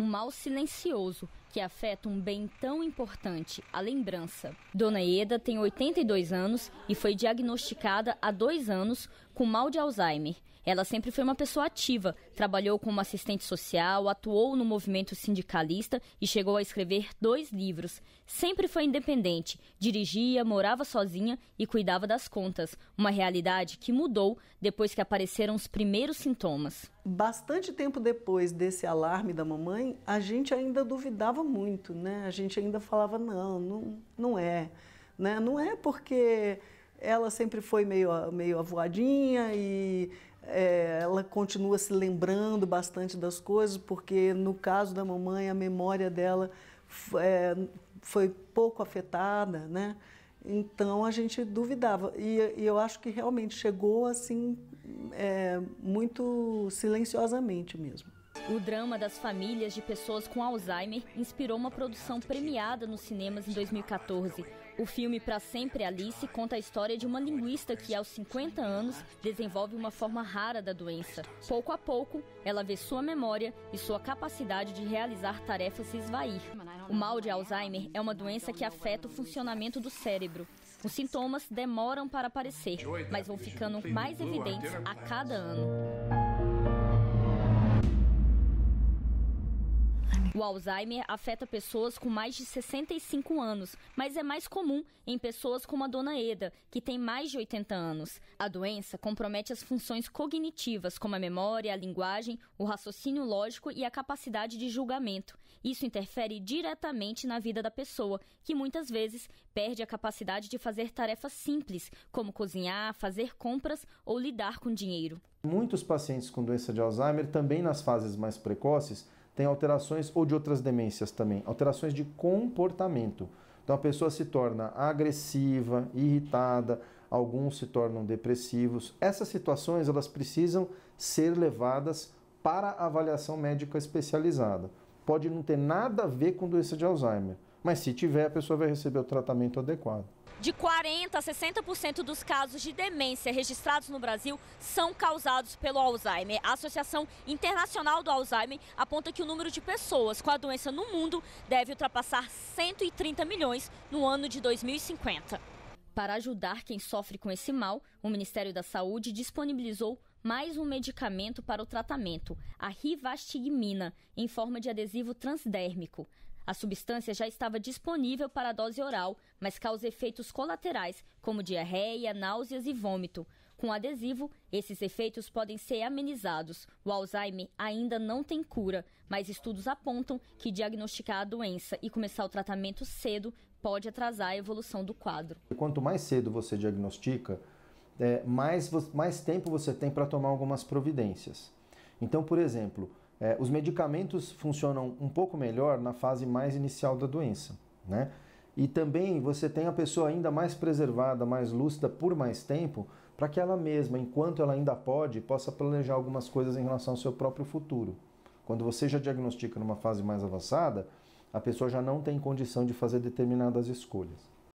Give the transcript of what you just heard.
um mal silencioso que afeta um bem tão importante, a lembrança. Dona Eda tem 82 anos e foi diagnosticada há dois anos com mal de Alzheimer ela sempre foi uma pessoa ativa, trabalhou como assistente social, atuou no movimento sindicalista e chegou a escrever dois livros. Sempre foi independente, dirigia, morava sozinha e cuidava das contas, uma realidade que mudou depois que apareceram os primeiros sintomas. Bastante tempo depois desse alarme da mamãe, a gente ainda duvidava muito, né? A gente ainda falava: não, não, não é. Né? Não é porque ela sempre foi meio, ah, meio avoadinha e é, ela continua se lembrando bastante das coisas, porque no caso da mamãe, a memória dela é, foi pouco afetada, né? Então a gente duvidava. E, e eu acho que realmente chegou assim, é, muito silenciosamente mesmo. O drama das famílias de pessoas com Alzheimer inspirou uma produção premiada nos cinemas em 2014. O filme Para Sempre Alice conta a história de uma linguista que, aos 50 anos, desenvolve uma forma rara da doença. Pouco a pouco, ela vê sua memória e sua capacidade de realizar tarefas se esvair. O mal de Alzheimer é uma doença que afeta o funcionamento do cérebro. Os sintomas demoram para aparecer, mas vão ficando mais evidentes a cada ano. O Alzheimer afeta pessoas com mais de 65 anos, mas é mais comum em pessoas como a dona Eda, que tem mais de 80 anos. A doença compromete as funções cognitivas, como a memória, a linguagem, o raciocínio lógico e a capacidade de julgamento. Isso interfere diretamente na vida da pessoa, que muitas vezes perde a capacidade de fazer tarefas simples, como cozinhar, fazer compras ou lidar com dinheiro. Muitos pacientes com doença de Alzheimer, também nas fases mais precoces, tem alterações ou de outras demências também, alterações de comportamento. Então a pessoa se torna agressiva, irritada, alguns se tornam depressivos. Essas situações elas precisam ser levadas para avaliação médica especializada. Pode não ter nada a ver com doença de Alzheimer, mas se tiver, a pessoa vai receber o tratamento adequado de 40% a 60% dos casos de demência registrados no Brasil são causados pelo Alzheimer. A Associação Internacional do Alzheimer aponta que o número de pessoas com a doença no mundo deve ultrapassar 130 milhões no ano de 2050. Para ajudar quem sofre com esse mal, o Ministério da Saúde disponibilizou mais um medicamento para o tratamento, a rivastigmina, em forma de adesivo transdérmico. A substância já estava disponível para dose oral, mas causa efeitos colaterais, como diarreia, náuseas e vômito. Com adesivo, esses efeitos podem ser amenizados. O Alzheimer ainda não tem cura, mas estudos apontam que diagnosticar a doença e começar o tratamento cedo pode atrasar a evolução do quadro. Quanto mais cedo você diagnostica, é, mais, mais tempo você tem para tomar algumas providências. Então, por exemplo, é, os medicamentos funcionam um pouco melhor na fase mais inicial da doença, né? E também você tem a pessoa ainda mais preservada, mais lúcida por mais tempo, para que ela mesma, enquanto ela ainda pode, possa planejar algumas coisas em relação ao seu próprio futuro. Quando você já diagnostica numa fase mais avançada, a pessoa já não tem condição de fazer determinadas escolhas.